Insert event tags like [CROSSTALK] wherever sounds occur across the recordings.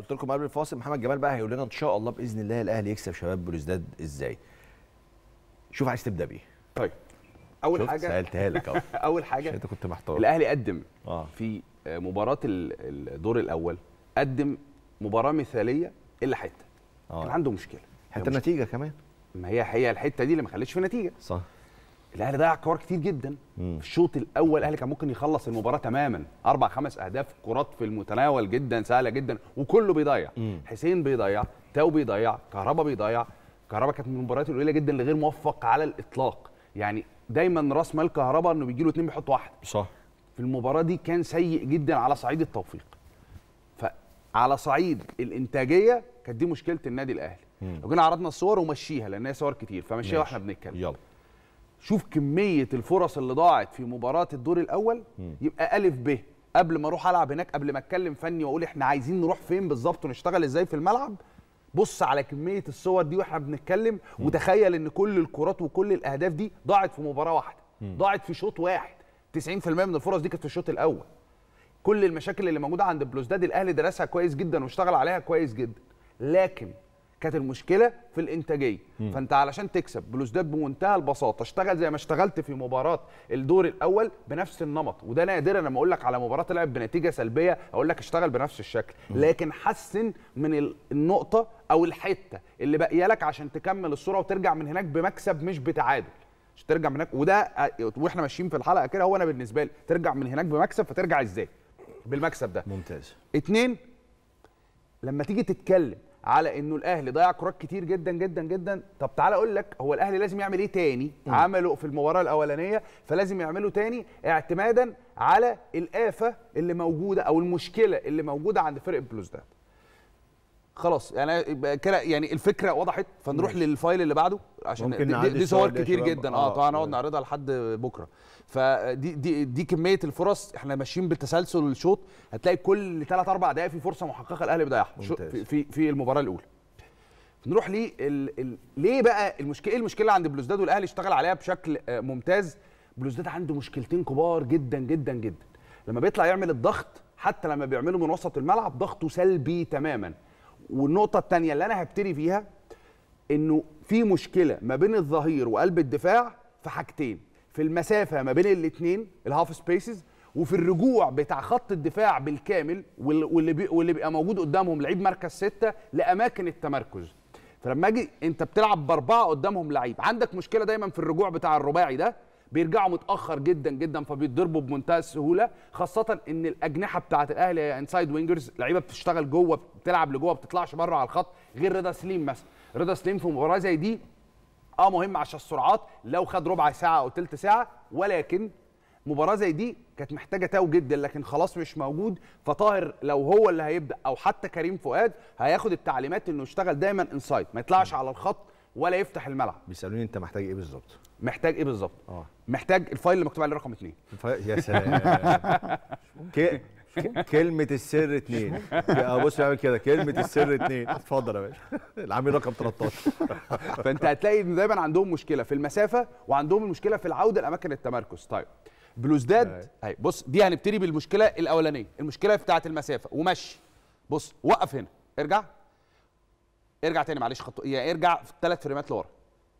قلت لكم قبل الفاصل محمد جمال بقى هيقول لنا ان شاء الله باذن الله الاهلي يكسب شباب بلوزداد ازاي شوف عايز تبدا بيه طيب اول حاجه سالتها لك [LAUGHS] اول حاجه انت كنت محتار الاهلي قدم آه. في مباراه الدور الاول قدم مباراه مثاليه الا حته آه. كان عنده مشكله حتى النتيجه كمان ما هي هي الحته دي اللي ما خلتش في نتيجه صح الاهلي ضيع كور كتير جدا في الشوط الاول الاهلي كان ممكن يخلص المباراه تماما اربع خمس اهداف كرات في المتناول جدا سهله جدا وكله بيضيع مم. حسين بيضيع تاو بيضيع كهربا بيضيع كهربا كانت من المباريات القليله جدا اللي غير موفق على الاطلاق يعني دايما راس مال كهربا انه بيجي له اثنين بيحط واحد صح في المباراه دي كان سيء جدا على صعيد التوفيق فعلى صعيد الانتاجيه كانت دي مشكله النادي الاهلي لو جينا عرضنا الصور ومشيها لان هي صور كتير فمشيها واحنا بنتكلم يلا شوف كميه الفرص اللي ضاعت في مباراه الدور الاول يبقى الف ب قبل ما اروح العب هناك قبل ما اتكلم فني واقول احنا عايزين نروح فين بالظبط ونشتغل ازاي في الملعب بص على كميه الصور دي واحنا بنتكلم وتخيل ان كل الكرات وكل الاهداف دي ضاعت في مباراه واحده ضاعت في شوط واحد 90% من الفرص دي كانت في الشوط الاول كل المشاكل اللي موجوده عند بلوزداد الاهلي درسها كويس جدا واشتغل عليها كويس جدا لكن كانت المشكله في الانتاجيه مم. فانت علشان تكسب بلوزداد بمنتهى البساطه اشتغل زي ما اشتغلت في مباراه الدور الاول بنفس النمط وده نادرا لما اقول لك على مباراه لعب بنتيجه سلبيه اقول لك اشتغل بنفس الشكل مم. لكن حسن من النقطه او الحته اللي باقيه لك عشان تكمل الصوره وترجع من هناك بمكسب مش بتعادل مش ترجع من هناك وده آه، واحنا ماشيين في الحلقه كده هو انا بالنسبه لي ترجع من هناك بمكسب فترجع ازاي بالمكسب ده ممتاز اتنين لما تيجي تتكلم على انه الاهلي ضيع كرات كتير جدا جدا جدا طب تعالى اقول لك هو الاهلي لازم يعمل ايه تاني م. عمله في المباراه الاولانيه فلازم يعمله تاني اعتمادا على الافه اللي موجوده او المشكله اللي موجوده عند فرق بلوزداد ده خلاص يعني كده يعني الفكره وضحت فنروح ماشي. للفايل اللي بعده عشان دي, دي, دي صور كتير جدا اه طبعا آه، هنقعد نعرضها لحد بكره فدي دي دي كميه الفرص احنا ماشيين بتسلسل الشوط هتلاقي كل 3 4 دقائق في فرصه محققه الاهلي بيضيعها في, في في المباراه الاولى نروح ليه ال... ال... ليه بقى المشكله ايه المشكله عند بلوزداد والاهلي اشتغل عليها بشكل آه، ممتاز بلوزداد عنده مشكلتين كبار جدا جدا جدا لما بيطلع يعمل الضغط حتى لما بيعمله من وسط الملعب ضغطه سلبي تماما والنقطه الثانيه اللي انا هبتدي فيها انه في مشكله ما بين الظهير وقلب الدفاع في حاجتين في المسافه ما بين الاثنين الهاف سبيسز وفي الرجوع بتاع خط الدفاع بالكامل واللي بي واللي بيبقى موجود قدامهم لعيب مركز سته لاماكن التمركز فلما اجي انت بتلعب باربعه قدامهم لعيب عندك مشكله دايما في الرجوع بتاع الرباعي ده بيرجعوا متاخر جدا جدا فبيتضربوا بمنتهى السهوله خاصه ان الاجنحه بتاعه الاهلي هي انسايد وينجرز لعيبه بتشتغل جوه بتلعب لجوه ما بتطلعش بره على الخط غير رضا سليم مثلا رضا سليم في مباراه زي دي اه مهم عشان السرعات لو خد ربع ساعه او ثلث ساعه ولكن مباراه زي دي كانت محتاجه تاو جدا لكن خلاص مش موجود فطاهر لو هو اللي هيبدا او حتى كريم فؤاد هياخد التعليمات انه يشتغل دايما انسايد ما يطلعش على الخط ولا يفتح الملعب بيسالوني انت محتاج ايه بالظبط محتاج ايه بالظبط اه محتاج الفايل اللي مكتوب عليه رقم 2 يا سلام [LAUGHS] كلمة السر اتنين بص اعمل كده كلمة السر اتنين اتفضل يا باشا العميل رقم 13 [LAUGHS] فانت هتلاقي ان دايما عندهم مشكلة في المسافة وعندهم المشكلة في العودة لأماكن التمركز طيب بلوزداد طيب. اهي بص دي هنبتدي بالمشكلة الأولانية المشكلة بتاعة المسافة ومشي بص وقف هنا ارجع ارجع تاني معلش خط يعني ارجع ثلاث فريمات لورا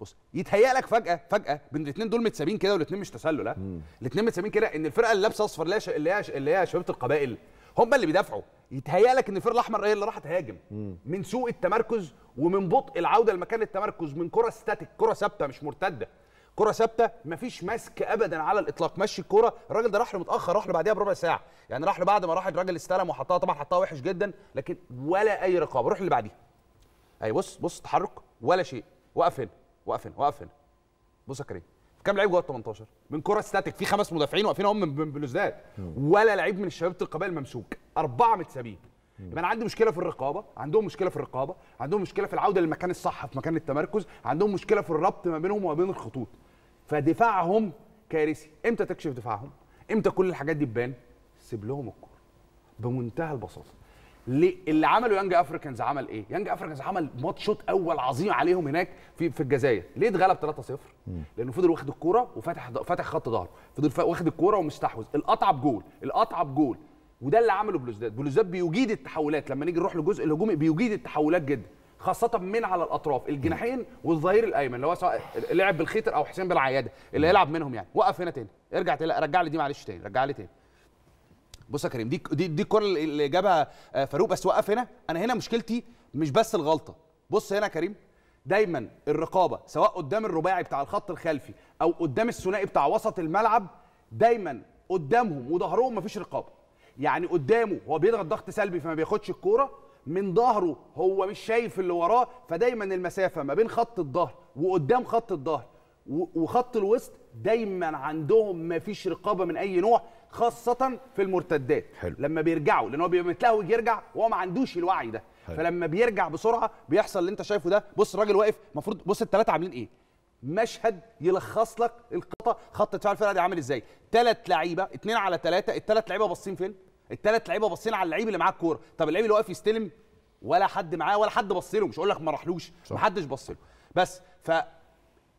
بص يتهيأ لك فجأة فجأة بين الاثنين دول متسابين كده والاثنين مش تسلل ها الاثنين متسابين كده ان الفرقة اللي لابسة اصفر اللي هي اللي هي اللي هي شباب القبائل هم اللي بيدافعوا يتهيأ لك ان الفرقة الاحمر هي اللي راحت تهاجم من سوء التمركز ومن بطء العودة لمكان التمركز من كرة ستاتيك كرة ثابتة مش مرتدة كرة ثابتة مفيش ماسك ابدا على الاطلاق مشي الكرة الراجل ده راح له متأخر راح له بعديها بربع ساعة يعني راح له بعد ما راح الراجل استلم وحطها طبعا حطها وحش جدا لكن ولا اي رقابة روح اللي بعديه اي بص بص تحرك ولا شيء وقف هنا وقف هنا وقف هنا بص يا كريم كام لعيب جوه ال 18 من كره ستاتيك في خمس مدافعين واقفين هم من بلوزداد ولا لعيب من الشباب القبائل ممسوك اربعه متسابين يبقى انا عندي مشكله في الرقابه عندهم مشكله في الرقابه عندهم مشكله في العوده للمكان الصح في مكان التمركز عندهم مشكله في الربط ما بينهم وما بين الخطوط فدفاعهم كارثي امتى تكشف دفاعهم امتى كل الحاجات دي تبان سيب لهم الكوره بمنتهى البساطه ليه اللي عمله يانج افريكانز عمل ايه يانج افريكانز عمل ماتشوت اول عظيم عليهم هناك في في الجزائر ليه اتغلب 3-0 لانه فضل واخد الكوره وفتح فتح خط ظهره فضل واخد الكوره ومستحوذ القطع بجول القطع بجول وده اللي عمله بلوزداد بلوزداد بيجيد التحولات لما نيجي نروح للجزء الهجومي بيجيد التحولات جدا خاصة من على الأطراف الجناحين والظهير الأيمن اللي هو سواء لعب بالخيطر أو حسين بالعيادة اللي يلعب منهم يعني وقف هنا تاني ارجع تلا رجع لي دي معلش تاني رجع لي تاني بص يا كريم دي دي, دي الكره اللي جابها آه، فاروق بس وقف هنا انا هنا مشكلتي مش بس الغلطه بص هنا يا كريم دايما الرقابه سواء قدام الرباعي بتاع الخط الخلفي او قدام الثنائي بتاع وسط الملعب دايما قدامهم وظهرهم مفيش رقابه يعني قدامه هو بيضغط ضغط سلبي فما بياخدش الكوره من ظهره هو مش شايف اللي وراه فدايما المسافه ما بين خط الظهر وقدام خط الظهر وخط الوسط دايما عندهم ما فيش رقابه من اي نوع خاصه في المرتدات حلو. لما بيرجعوا لان هو بيبقى متلهوج يرجع وهو ما عندوش الوعي ده حلو. فلما بيرجع بسرعه بيحصل اللي انت شايفه ده بص الراجل واقف المفروض بص الثلاثه عاملين ايه مشهد يلخص لك القطة خط دفاع الفرقه دي عامل ازاي ثلاث لعيبه اثنين على ثلاثه الثلاث لعيبه باصين فين الثلاث لعيبه باصين على اللعيب اللي معاه الكوره طب اللعيب اللي واقف يستلم ولا حد معاه ولا حد بص له مش هقول لك ما راحلوش ما حدش بص له بس ف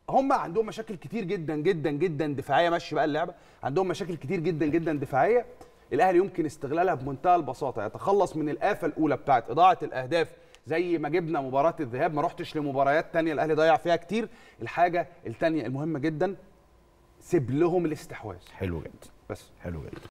هم عندهم مشاكل كتير جدا جدا جدا دفاعيه ماشي بقى اللعبه عندهم مشاكل كتير جدا جدا دفاعيه الاهلي يمكن استغلالها بمنتهى البساطه يتخلص من الافه الاولى بتاعه اضاعه الاهداف زي ما جبنا مباراه الذهاب ما رحتش لمباريات تانية الاهلي ضيع فيها كتير الحاجه التانية المهمه جدا سيب لهم الاستحواذ حلو جدا بس حلو جدا